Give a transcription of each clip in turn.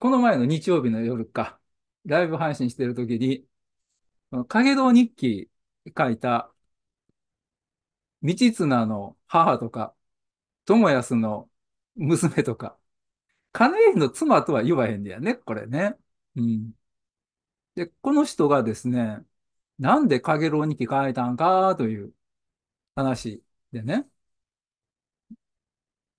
この前の日曜日の夜か、ライブ配信してる時に、影堂日記書いた、道綱の母とか、友康の娘とか、金井の妻とは言わへんだやね、これね。うん。で、この人がですね、なんで影う日記書いたんかという話でね。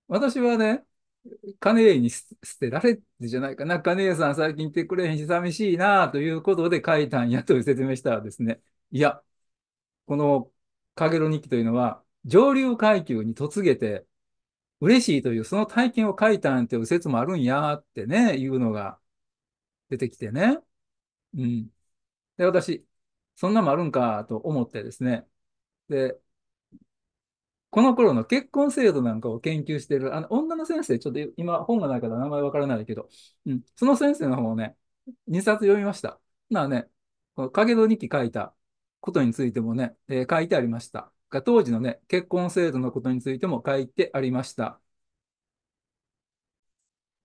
私はね、ネ谷に捨てられてじゃないかな、ネ谷さん最近ってくれへんし寂しいなということで書いたんやという説明したらですね、いや、このカゲロ日記というのは、上流階級に嫁げて嬉しいという、その体験を書いたんていう説もあるんやってね、いうのが出てきてね。うん。で、私、そんなもあるんかと思ってですね。で、この頃の結婚制度なんかを研究している、あの、女の先生、ちょっと今本がないから名前わからないけど、うん、その先生の方をね、2冊読みました。なあね、この影の日記書いたことについてもね、えー、書いてありました。が、当時のね、結婚制度のことについても書いてありました。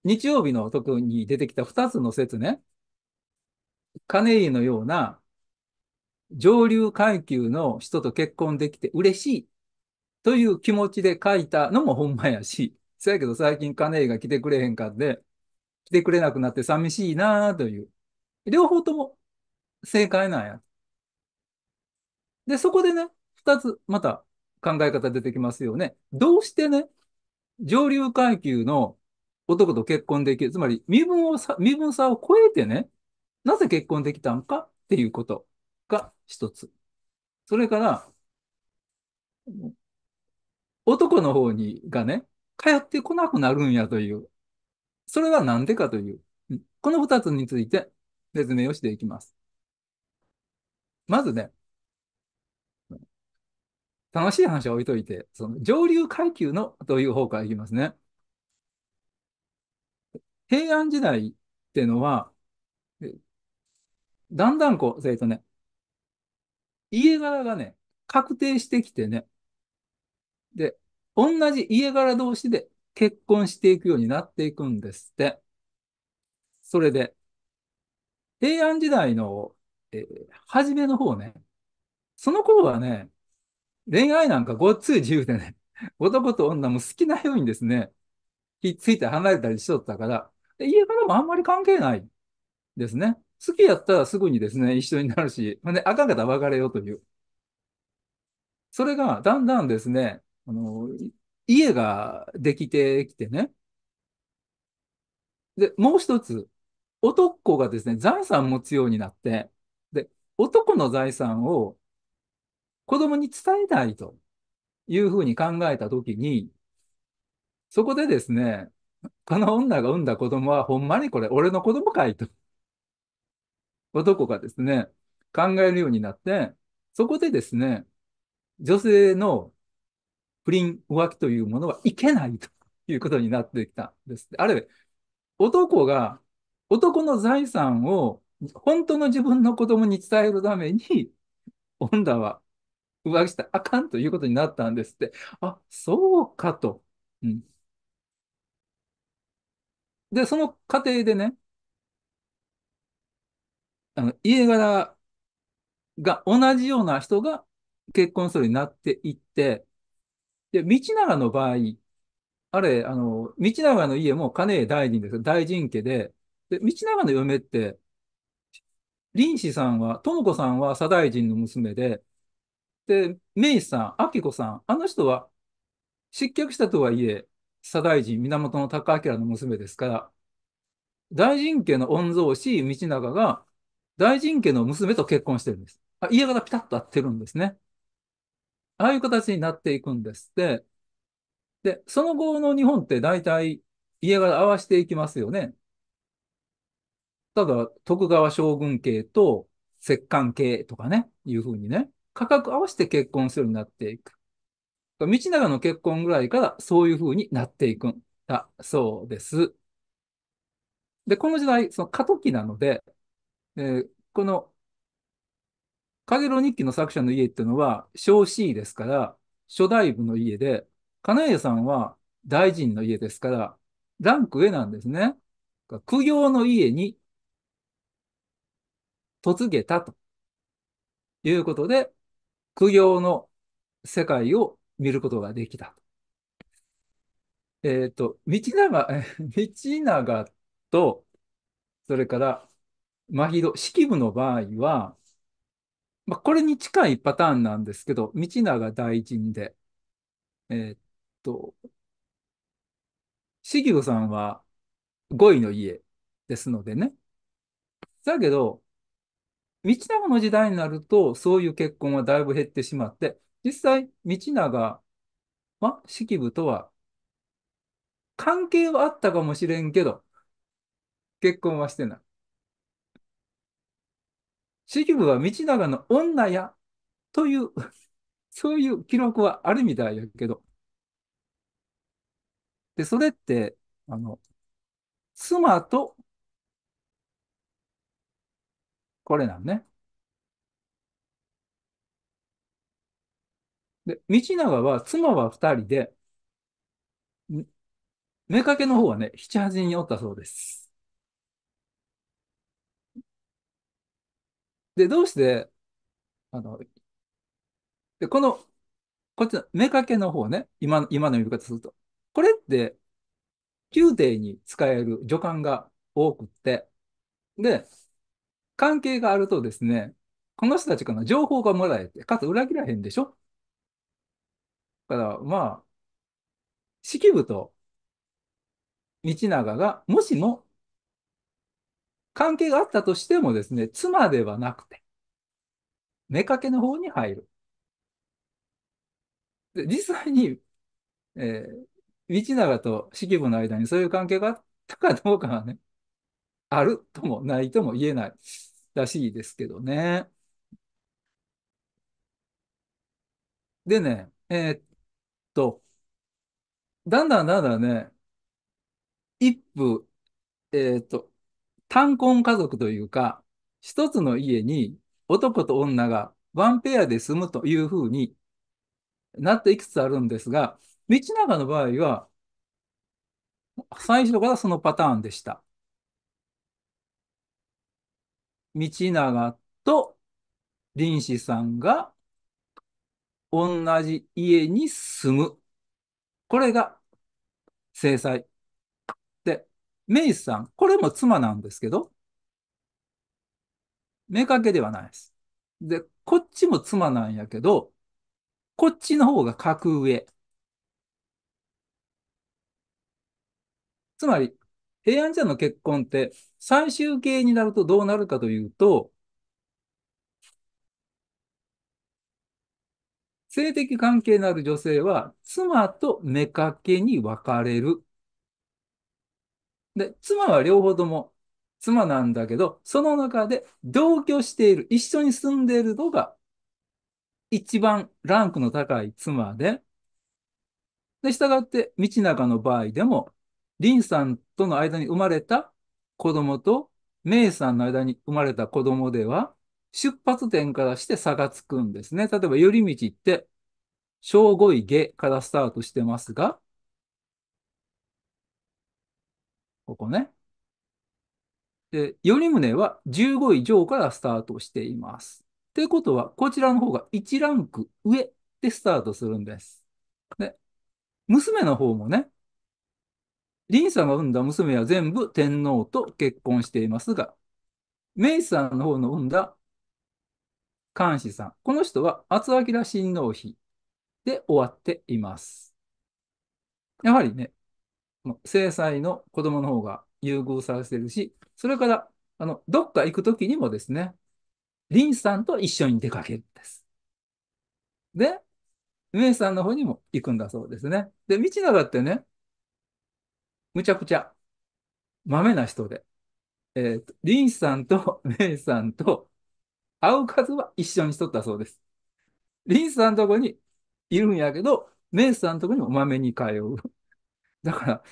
日曜日の特に出てきた2つの説ね、金井のような上流階級の人と結婚できて嬉しいという気持ちで書いたのもほんまやし、そ やけど最近カネイが来てくれへんかって、来てくれなくなって寂しいなという。両方とも正解なんや。で、そこでね、二つまた考え方出てきますよね。どうしてね、上流階級の男と結婚できる。つまり身分をさ、身分差を超えてね、なぜ結婚できたんかっていうことが一つ。それから、男の方にがね、通ってこなくなるんやという、それはなんでかという、この二つについて説明をしていきます。まずね、楽しい話は置いといて、その上流階級のという方からいきますね。平安時代っていうのは、だんだんこう、えっとね、家柄がね、確定してきてね、で、同じ家柄同士で結婚していくようになっていくんですって。それで、平安時代の、えー、初めの方ね、その頃はね、恋愛なんかごっつい自由でね、男と女も好きなようにですね、ひっついて離れたりしとったから、家柄もあんまり関係ないですね。好きやったらすぐにですね、一緒になるし、まあ、ね、あかんかったら別れようという。それがだんだんですね、あの、家ができてきてね。で、もう一つ、男がですね、財産持つようになって、で、男の財産を子供に伝えたいというふうに考えたときに、そこでですね、この女が産んだ子供はほんまにこれ俺の子供かいと、男がですね、考えるようになって、そこでですね、女性の不倫、浮気というものはいけないということになってきたんです。ある男が男の財産を本当の自分の子供に伝えるために、女は浮気したらあかんということになったんですって。あ、そうかと。うん、で、その過程でね、あの家柄が同じような人が結婚するようになっていって、で、道長の場合、あれ、あの、道長の家も金井大臣です。大臣家で、で、道長の嫁って、林氏さんは、智子さんは左大臣の娘で、で、明治さん、明子さん、あの人は失脚したとはいえ、左大臣、源高明の娘ですから、大臣家の御曹司、道長が、大臣家の娘と結婚してるんです。あ家柄ピタッと合ってるんですね。ああいう形になっていくんですって。で、その後の日本って大体家柄合わしていきますよね。ただ、徳川将軍家と摂関系とかね、いうふうにね、価格合わせて結婚するようになっていく。道長の結婚ぐらいからそういうふうになっていくんだそうです。で、この時代、その過渡期なので、えー、この影炉日記の作者の家っていうのは、小 C ですから、初代部の家で、金家さんは大臣の家ですから、ランク上なんですね。苦行の家に突げたということで、苦行の世界を見ることができた。えっ、ー、と、道長、道長と、それから、真宙式部の場合は、まあ、これに近いパターンなんですけど、道長大臣で、えー、っと、茂雄さんは5位の家ですのでね。だけど、道長の時代になると、そういう結婚はだいぶ減ってしまって、実際、道長は季部とは関係はあったかもしれんけど、結婚はしてない。主義部は道長の女やという、そういう記録はあるみたいやけど。で、それって、あの、妻と、これなんね。で、道長は、妻は二人で、妾の方はね、七八人おったそうです。で、どうして、あの、で、この、こっちの目かけの方ね、今の、今の呼び方すると。これって、宮廷に使える助官が多くって、で、関係があるとですね、この人たちから情報がもらえて、かつ裏切らへんでしょだから、まあ、式部と道長が、もしも関係があったとしてもですね、妻ではなくて、妾の方に入る。で実際に、えー、道長と式部の間にそういう関係があったかどうかはね、あるともないとも言えないらしいですけどね。でね、えー、っと、だんだんだんだんね、一夫、えー、っと、単婚家族というか、一つの家に男と女がワンペアで住むというふうになっていくつあるんですが、道長の場合は、最初からそのパターンでした。道長と林子さんが同じ家に住む。これが制裁。メイさん、これも妻なんですけど、目かけではないです。で、こっちも妻なんやけど、こっちの方が格上。つまり、平安時代の結婚って、最終形になるとどうなるかというと、性的関係のある女性は、妻と妾に分かれるで、妻は両方とも妻なんだけど、その中で同居している、一緒に住んでいるのが、一番ランクの高い妻で、で、従って、道中の場合でも、林さんとの間に生まれた子供と、メイさんの間に生まれた子供では、出発点からして差がつくんですね。例えば、寄り道って、小5位下からスタートしてますが、ここね。で、頼宗は15位上からスタートしています。ということは、こちらの方が1ランク上でスタートするんです。で、娘の方もね、林さんが産んだ娘は全部天皇と結婚していますが、めいさんの方の産んだ漢氏さん、この人は厚明親王妃で終わっています。やはりね、制裁の子供の方が優遇されてるし、それから、あの、どっか行くときにもですね、林さんと一緒に出かけるんです。で、メイさんの方にも行くんだそうですね。で、道長ってね、むちゃくちゃ、まめな人で、えっ、ー、と、リンさんと メイさんと会う数は一緒にしとったそうです。リンさんのとこにいるんやけど、メイさんのとこにも豆に通う。だから、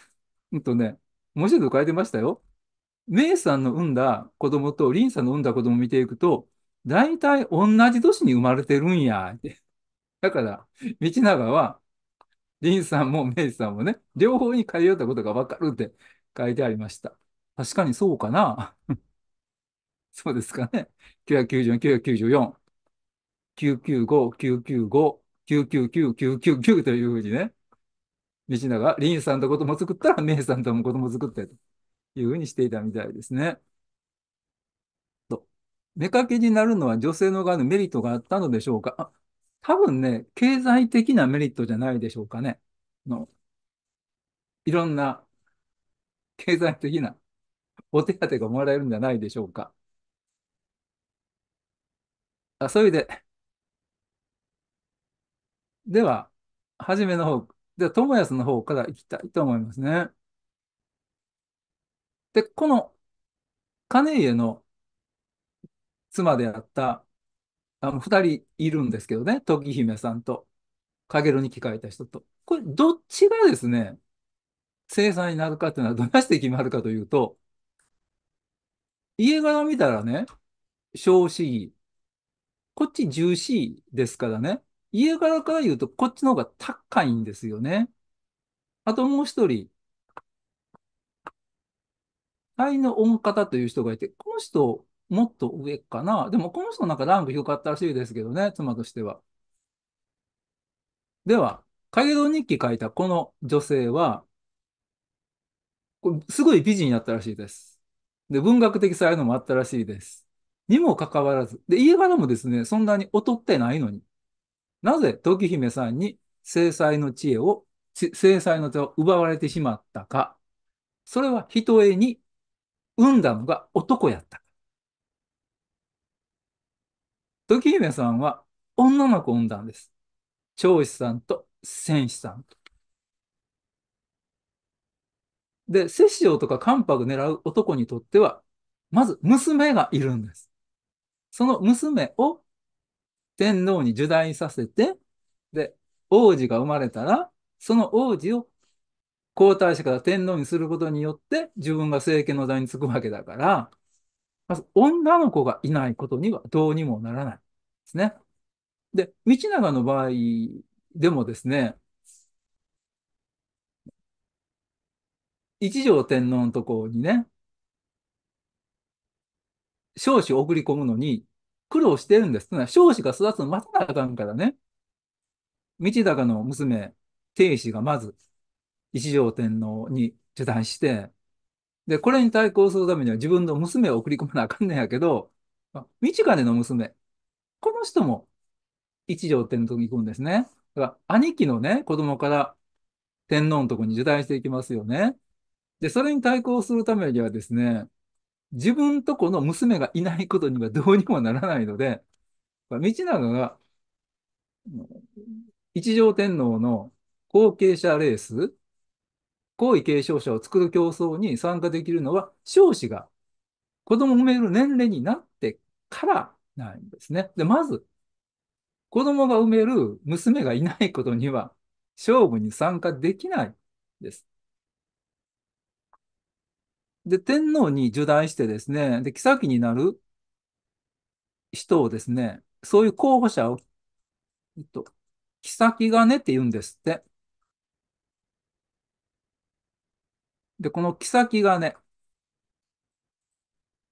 うんとね、面白いと書いてましたよ。メイさんの産んだ子供とリンさんの産んだ子供を見ていくと、大体同じ年に生まれてるんや、って。だから、道長は、リンさんもメイさんもね、両方に通うたことがわかるって書いてありました。確かにそうかな。そうですかね。994、994、995、995、999、999というふうにね。道長、林さんと子供作ったら、明さんとも子供作ってというふうにしていたみたいですね。と。妾になるのは女性の側のメリットがあったのでしょうかあ多分ね、経済的なメリットじゃないでしょうかね。のいろんな経済的なお手当がもらえるんじゃないでしょうか。あ、それで、では、初めの方、じゃあ、友康の方からいきたいと思いますね。で、この金家の妻であった、あの、二人いるんですけどね、時姫さんと、かげろに着替えた人と。これ、どっちがですね、生産になるかっていうのは、どうして決まるかというと、家柄見たらね、少子こっち重視ですからね。家柄から言うと、こっちの方が高いんですよね。あともう一人、才の恩方という人がいて、この人、もっと上かな。でも、この人なんかランク低かったらしいですけどね、妻としては。では、影の日記書いたこの女性は、すごい美人やったらしいです。で、文学的才能もあったらしいです。にもかかわらず、で、家柄もですね、そんなに劣ってないのに。なぜ時姫さんに制裁の知恵を、制裁の手を奪われてしまったか。それは人へに産んだのが男やった。時姫さんは女の子を産んだんです。長子さんと戦士さんと。で、摂政とか関白狙う男にとっては、まず娘がいるんです。その娘を天皇に受代させて、で、王子が生まれたら、その王子を皇太子から天皇にすることによって、自分が政権の座につくわけだから、まず女の子がいないことにはどうにもならないですね。で、道長の場合でもですね、一条天皇のところにね、少子を送り込むのに、苦労してるんです。ってのは、少子が育つの待たなあかんからね。道高の娘、定子がまず、一条天皇に受断して、で、これに対抗するためには自分の娘を送り込まなあかんねんやけど、道金の娘、この人も一条天皇に行くんですね。だから、兄貴のね、子供から天皇のとこに受断していきますよね。で、それに対抗するためにはですね、自分とこの娘がいないことにはどうにもならないので、道長が、一条天皇の後継者レース、皇位継承者を作る競争に参加できるのは、少子が子供を産める年齢になってからなんですね。で、まず、子供が産める娘がいないことには、勝負に参加できないです。で、天皇に受大してですね、で、妃になる人をですね、そういう候補者を、えっと、妃がねって言うんですって。で、この妃がね、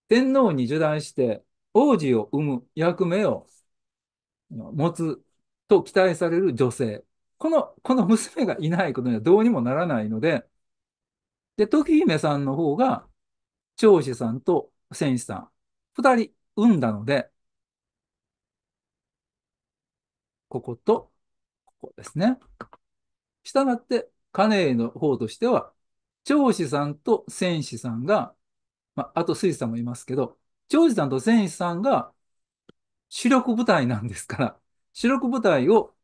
天皇に受大して王子を生む役目を持つと期待される女性。この、この娘がいないことにはどうにもならないので、で、時姫さんの方が、長子さんと戦士さん、二人産んだので、ここと、ここですね。したがって、家の方としては、長子さんと戦士さんが、まあ、あと水さんもいますけど、長子さんと戦士さんが主力部隊なんですから、主力部隊を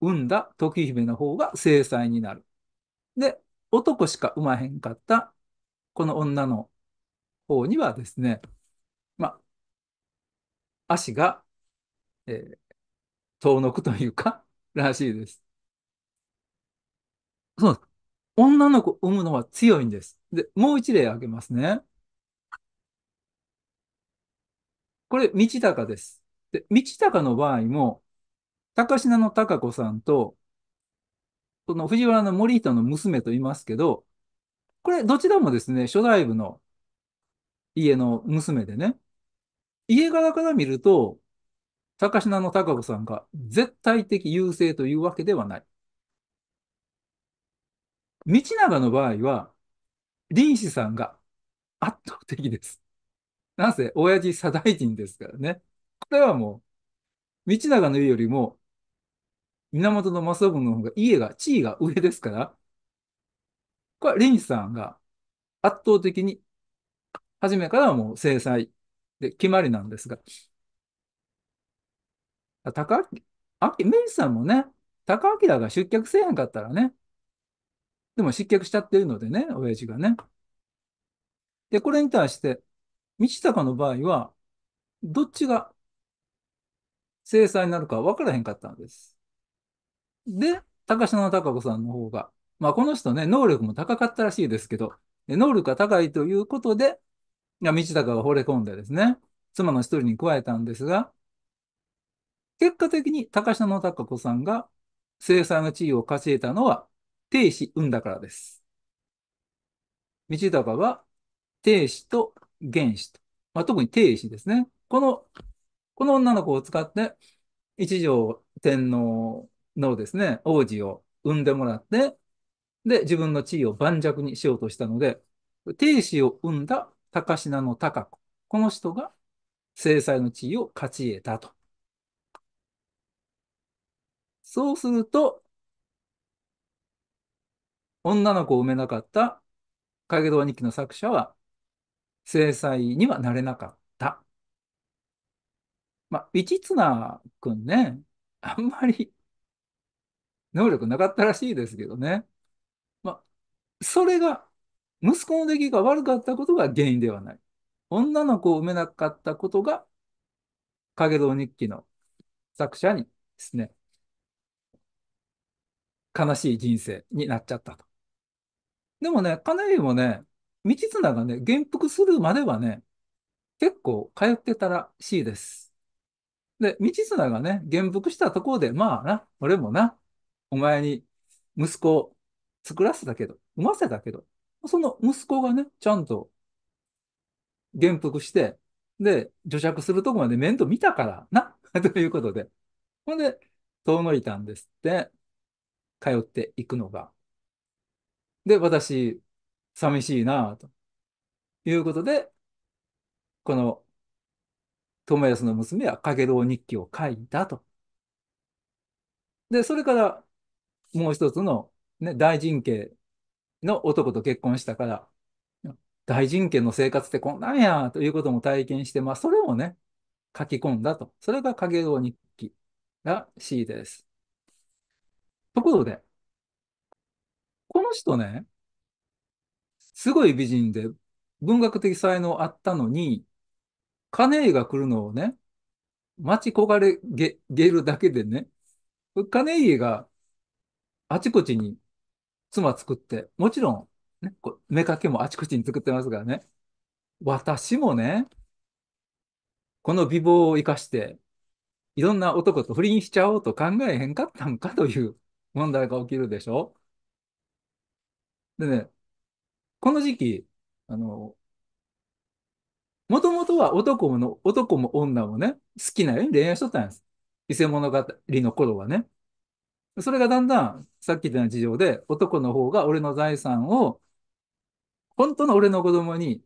生んだ時姫の方が制裁になる。で、男しか産まへんかったこの女の方にはですね、まあ、足が、えー、遠のくというか、らしいです。そう女の子産むのは強いんです。で、もう一例挙げますね。これ、道高です。で、道高の場合も、高階の高子さんとその藤原の森人の娘と言いますけど、これどちらもですね、初代部の家の娘でね、家柄から見ると、高階の高子さんが絶対的優勢というわけではない。道長の場合は、林氏さんが圧倒的です。なぜ、親父左大臣ですからね。これはもう、道長の言うよりも、源正信の方が家が、地位が上ですから、これレニさんが圧倒的に、初めからもう制裁で決まりなんですが、高明、明治さんもね、高明が出却せえへんかったらね、でも失脚しちゃってるのでね、親父がね。で、これに対して、道隆の場合は、どっちが制裁になるか分からへんかったんです。で、高島隆子さんの方が、まあ、この人ね、能力も高かったらしいですけど、能力が高いということで、道隆が惚れ込んでですね、妻の一人に加えたんですが、結果的に高島隆子さんが制裁の地位を稼いだのは、定子んだからです。道隆は、定子と原子と、まあ、特に定子ですね。この、この女の子を使って、一条天皇のですね、王子を産んでもらって、で、自分の地位を盤石にしようとしたので、亭主を産んだ高階の高子、この人が制裁の地位を勝ち得たと。そうすると、女の子を産めなかった影堂日記の作者は、制裁にはなれなかった。まあ、一綱君ね、あんまり能力なかったらしいですけどね。まあ、それが、息子の出来が悪かったことが原因ではない。女の子を産めなかったことが、影堂日記の作者にですね、悲しい人生になっちゃったと。でもね、金井もね、道綱がね、元服するまではね、結構通ってたらしいです。で、道綱がね、元服したところで、まあな、俺もな、お前に息子を作らせたけど、産ませたけど、その息子がね、ちゃんと元服して、で、助弱するとこまで面倒見たからな、ということで。ほんで、遠のいたんですって、通っていくのが。で、私、寂しいなということで、この、友康の娘は、かげろう日記を書いたと。で、それから、もう一つの、ね、大人家の男と結婚したから、大人家の生活ってこんなんやということも体験して、まあ、それをね、書き込んだと。それが影楼日記らしいです。ところで、この人ね、すごい美人で文学的才能あったのに、金家が来るのをね、待ち焦がれげるだけでね、金家があちこちに妻作って、もちろん、ね、こう、妾もあちこちに作ってますからね。私もね、この美貌を生かして、いろんな男と不倫しちゃおうと考えへんかったんかという問題が起きるでしょ。でね、この時期、あの、もともとは男もの、男も女もね、好きなように恋愛しとったんです。伊勢物語の頃はね。それがだんだんさっき言ったような事情で、男の方が俺の財産を、本当の俺の子供に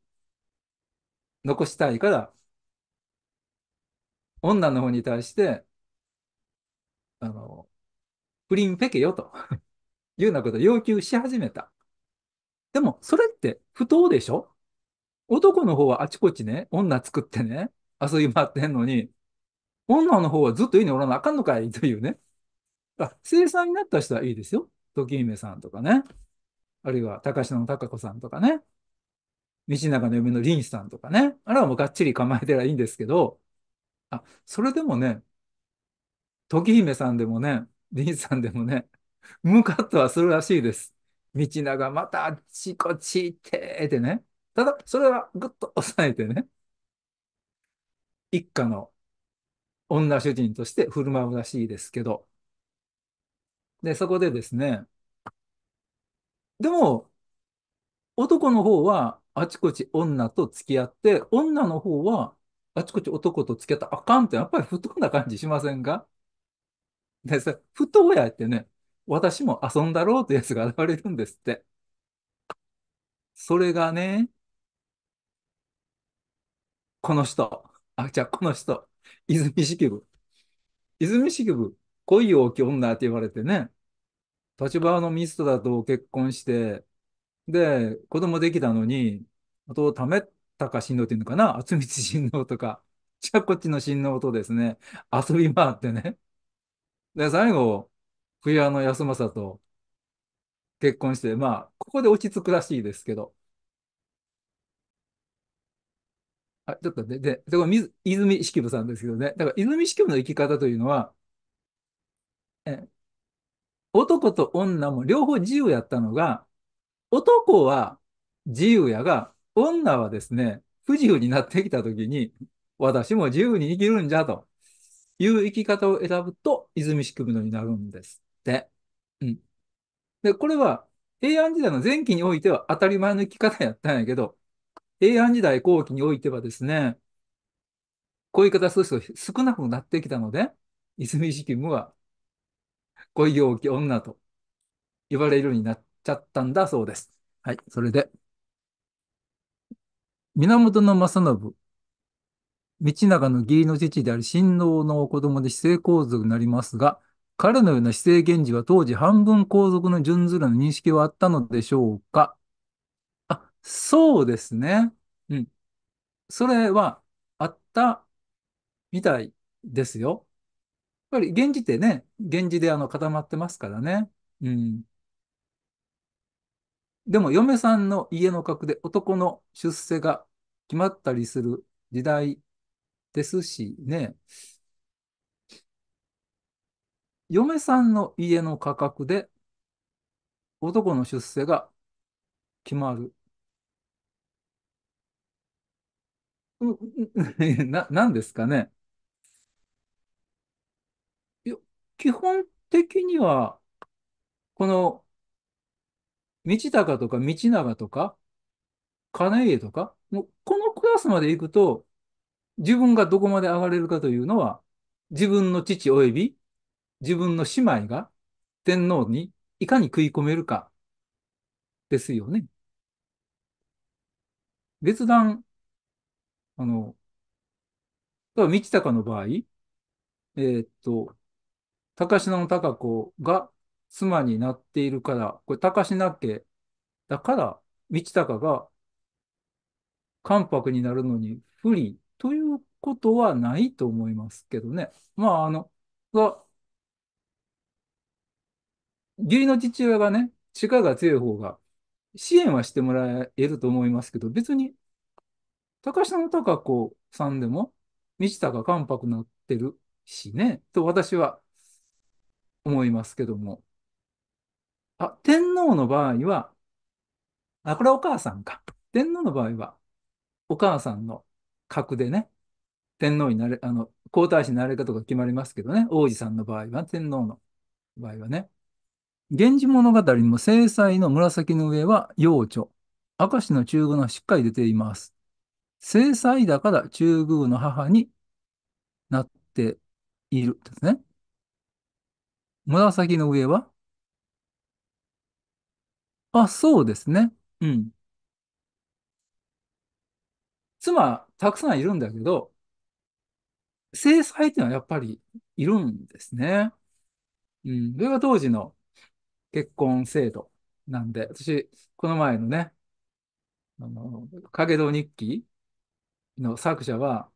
残したいから、女の方に対して、あの、不倫ペケよというようなことを要求し始めた。でも、それって不当でしょ男の方はあちこちね、女作ってね、遊び回ってんのに、女の方はずっと家におらなあかんのかいというね。あ、生産になった人はいいですよ。時姫さんとかね。あるいは、高島の高子さんとかね。道長の嫁の林さんとかね。あれはもうがっちり構えてりゃいいんですけど、あ、それでもね、時姫さんでもね、林さんでもね、ムカッとはするらしいです。道長またあっちこっち行ってってね。ただ、それはぐっと抑えてね、一家の女主人として振る舞うらしいですけど、で、そこでですね、でも、男の方はあちこち女と付き合って、女の方はあちこち男と付き合ったらあかんって、やっぱり不当な感じしませんかで、それ、不当やってね、私も遊んだろうってやつが現れるんですって。それがね、この人、あ、じゃあこの人、泉式部。泉式部、こいい大きい女って言われてね、立場のミストだと結婚して、で、子供できたのに、あと、ためたか新郎っていうのかな、厚光新郎とか、じゃこっちの新郎とですね、遊び回ってね。で、最後、冬屋の安政と結婚して、まあ、ここで落ち着くらしいですけど。あ、ちょっとで、で、でこ泉式部さんですけどね。だから、泉式部の生き方というのは、え男と女も両方自由やったのが、男は自由やが、女はですね、不自由になってきたときに、私も自由に生きるんじゃという生き方を選ぶと、泉式部のになるんですって。うん。で、これは平安時代の前期においては当たり前の生き方やったんやけど、平安時代後期においてはですね、こういう方、そ人少なくなってきたので、泉式部は恋陽き女と言われるようになっちゃったんだそうです。はい、それで。源正信、道長の義理の父である親王の子供で死勢皇族になりますが、彼のような死勢源氏は当時半分皇族の順ずるの認識はあったのでしょうかあ、そうですね。うん。それはあったみたいですよ。ぱり源氏ってね、源氏であの固まってますからね。うん。でも、嫁さんの家の格で男の出世が決まったりする時代ですしね。嫁さんの家の価格で男の出世が決まる。な、なんですかね。基本的には、この、道高とか道長とか、金家とか、もうこのクラスまで行くと、自分がどこまで上がれるかというのは、自分の父及び自分の姉妹が天皇にいかに食い込めるかですよね。別段、あの、道隆の場合、えー、っと、高階の高子が妻になっているから、これ高階家だから、道高が関白になるのに不利ということはないと思いますけどね。まあ、あの、義理の父親がね、力が強い方が支援はしてもらえると思いますけど、別に、高階高子さんでも、道高関白なってるしね、と私は思いますけども。あ、天皇の場合は、あ、これはお母さんか。天皇の場合は、お母さんの格でね、天皇になれ、あの、皇太子になれかとか決まりますけどね、王子さんの場合は、天皇の場合はね。源氏物語にも制裁の紫の上は幼女、明石の中宮のしっかり出ています。制裁だから中宮の母になっているですね。紫の上はあ、そうですね。うん。妻、たくさんいるんだけど、正妻っていうのはやっぱりいるんですね。うん。それが当時の結婚制度なんで、私、この前のね、あの、影堂日記の作者は、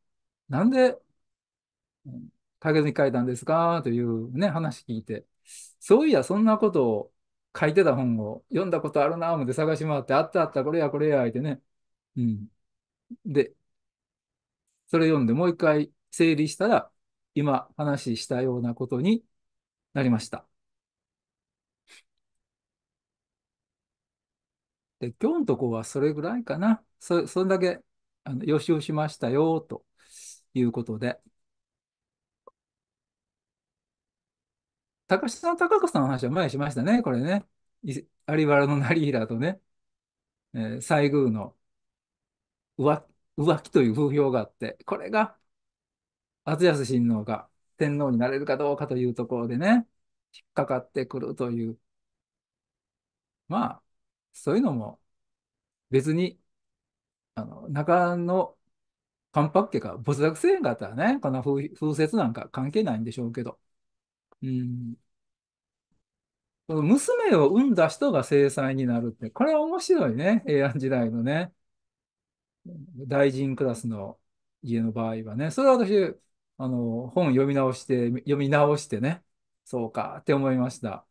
なんで、うん竹に書いたんですかというね、話聞いて、そういや、そんなことを書いてた本を読んだことあるなぁ思って探し回って、あったあった、これやこれや、言ってね。うん。で、それ読んでもう一回整理したら、今話したようなことになりました。で、今日のとこはそれぐらいかな。そ、それだけ、あの、予習しましたよ、ということで。高橋さん、高子さんの話は前しましたね、これね。有原の成平とね、えー、西宮の浮浮気という風評があって、これが、厚安親王が天皇になれるかどうかというところでね、引っかかってくるという。まあ、そういうのも別に、あの、中の関白家か没落せえんかったらね、この風説なんか関係ないんでしょうけど。うん。娘を産んだ人が制裁になるって、これは面白いね。平安時代のね。大臣クラスの家の場合はね。それは私、あの、本読み直して、読み直してね。そうかって思いました。